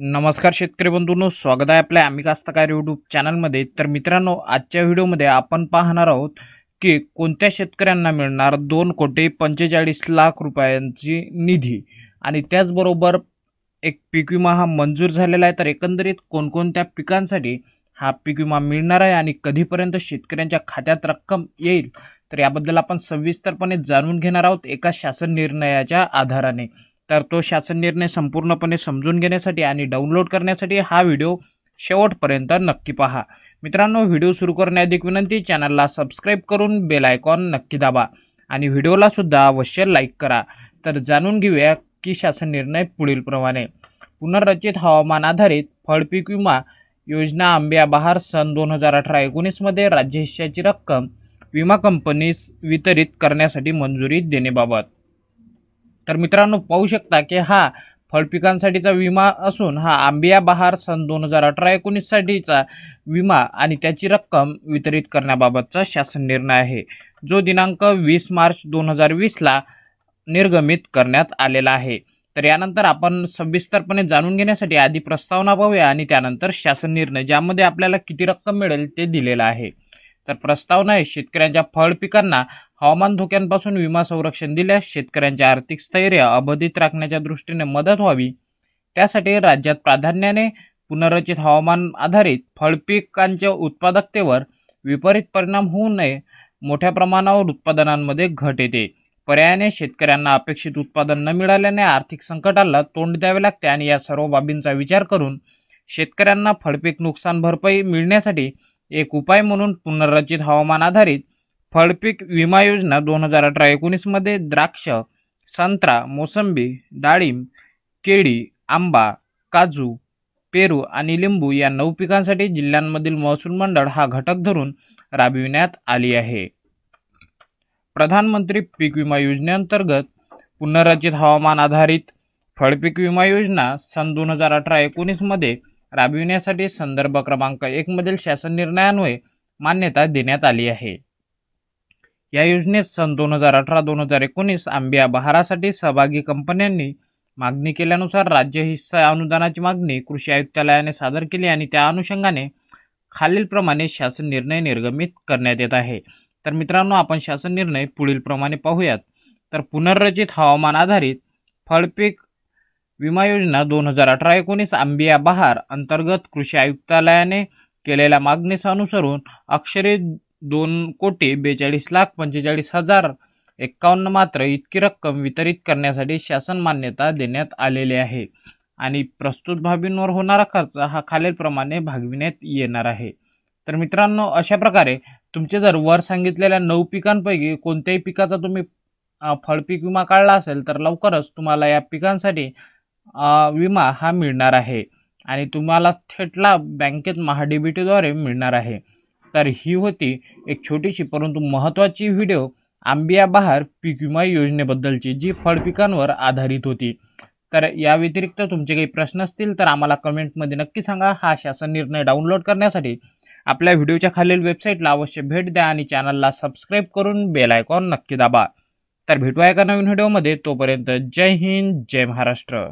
नमस्कार शेतकरी बंधूंनो स्वागत आहे आपल्या आम्ही कास्तकार यूट्यूब चॅनलमध्ये तर मित्रांनो आजच्या व्हिडिओमध्ये आपण पाहणार आहोत की कोणत्या शेतकऱ्यांना मिळणार दोन कोटी पंचेचाळीस लाख रुपयांची निधी आणि त्याचबरोबर एक पीक विमा हा मंजूर झालेला आहे तर एकंदरीत कोणकोणत्या पिकांसाठी हा पीक विमा मिळणार आहे आणि कधीपर्यंत शेतकऱ्यांच्या खात्यात रक्कम येईल तर याबद्दल आपण सविस्तरपणे जाणून घेणार आहोत एका शासन निर्णयाच्या आधाराने तर तो शासन निर्णय संपूर्णपणे समजून घेण्यासाठी आणि डाउनलोड करण्यासाठी हा व्हिडिओ शेवटपर्यंत नक्की पहा मित्रांनो व्हिडिओ सुरू करण्याआधी विनंती चॅनलला सबस्क्राईब करून बेल आयकॉन नक्की दाबा आणि व्हिडिओला सुद्धा अवश्य लाईक करा तर जाणून घेऊया की शासन निर्णय पुढीलप्रमाणे पुनर्रचित हवामान आधारित फळपीक विमा योजना आंब्या बहार सन दोन हजार अठरा एकोणीसमध्ये राज्य हिश्श्याची रक्कम विमा कंपनीस वितरित करण्यासाठी मंजुरी देणेबाबत तर मित्रांनो पाहू शकता की हा फळपिकांसाठीचा विमा असून हा आंबिया बहार सन दोन हजार अठरा एकोणीससाठीचा विमा आणि त्याची रक्कम वितरित करण्याबाबतचा शासन निर्णय आहे जो दिनांक वीस मार्च दोन हजार वीसला निर्गमित करण्यात आलेला आहे तर यानंतर आपण सविस्तरपणे जाणून घेण्यासाठी आधी प्रस्तावना पाहूया आणि त्यानंतर शासन निर्णय ज्यामध्ये आपल्याला किती रक्कम मिळेल ते दिलेलं आहे तर प्रस्तावना आहे शेतकऱ्यांच्या फळ पिकांना हवामान धोक्यांपासून विमा संरक्षण दिल्यास शेतकऱ्यांचे आर्थिक स्थैर्य अबाधित राखण्याच्या दृष्टीने मदत व्हावी त्यासाठी राज्यात प्राधान्याने पुनर्रचित हवामान आधारित फळपिकांच्या उत्पादकतेवर विपरीत परिणाम होऊ नये मोठ्या प्रमाणावर उत्पादनांमध्ये घट येते पर्यायाने शेतकऱ्यांना अपेक्षित उत्पादन न मिळाल्याने आर्थिक संकटाला तोंड द्यावे लागते आणि या सर्व बाबींचा विचार करून शेतकऱ्यांना फळपीक नुकसान भरपाई मिळण्यासाठी एक उपाय म्हणून पुनर्रचित हवामान आधारित फळपीक विमा योजना दोन हजार अठरा एकोणीसमध्ये द्राक्ष संत्रा मोसंबी डाळिंब केळी आंबा काजू पेरू आणि लिंबू या नऊ पिकांसाठी जिल्ह्यांमधील महसूल मंडळ हा घटक धरून राबविण्यात आली आहे प्रधानमंत्री पीक विमा योजनेअंतर्गत पुनर्रचित हवामान आधारित फळपीक विमा योजना सन दोन हजार अठरा एकोणीसमध्ये राबविण्यासाठी संदर्भ क्रमांक एकमधील शासन निर्णयान्वये मान्यता देण्यात आली आहे या योजनेत सन दोन हजार अठरा दोन हजार एकोणीस आंबिया बहारासाठी सहभागी कंपन्यांनी मागणी केल्यानुसार राज्य हिस्सा अनुदानाची मागणी कृषी आयुक्तालयाने सादर केली आणि त्या अनुषंगाने खालीलप्रमाणे शासन निर्णय निर्गमित करण्यात येत आहे तर मित्रांनो आपण शासन निर्णय पुढीलप्रमाणे पाहूयात तर पुनर्रचित हवामान आधारित फळपीक विमा योजना दोन हजार अठरा एकोणीस आंबिया बहार अंतर्गत कृषी आयुक्तालयाने केलेल्या मागणीस अनुसरून अक्षरे दोन कोटी बेचाळीस लाख पंचेचाळीस हजार एक्कावन्न मात्र इतकी रक्कम वितरित करण्यासाठी शासन मान्यता देण्यात आलेली आहे आणि प्रस्तुत भाबींवर होणारा खर्च हा खालीलप्रमाणे भागविण्यात येणार आहे तर मित्रांनो अशा प्रकारे तुमचे जर वर सांगितलेल्या नऊ पिकांपैकी कोणत्याही पिकाचा तुम्ही फळपीक विमा काढला असेल तर लवकरच तुम्हाला या पिकांसाठी विमा हा मिळणार आहे आणि तुम्हाला थेट लाभ बँकेत महाडीबीटीद्वारे मिळणार आहे तर ही होती एक छोटीशी परंतु महत्त्वाची व्हिडिओ आंबिया बहार पीक विमा योजनेबद्दलची जी फळपिकांवर आधारित होती तर या व्यतिरिक्त तुमचे काही प्रश्न असतील तर आम्हाला कमेंटमध्ये नक्की सांगा हा शासन निर्णय डाउनलोड करण्यासाठी आपल्या व्हिडिओच्या खालील वेबसाईटला अवश्य भेट द्या आणि चॅनलला सबस्क्राईब करून बेल आयकॉन नक्की दाबा तर भेटूया एका नवीन व्हिडिओमध्ये तोपर्यंत जय हिंद जय महाराष्ट्र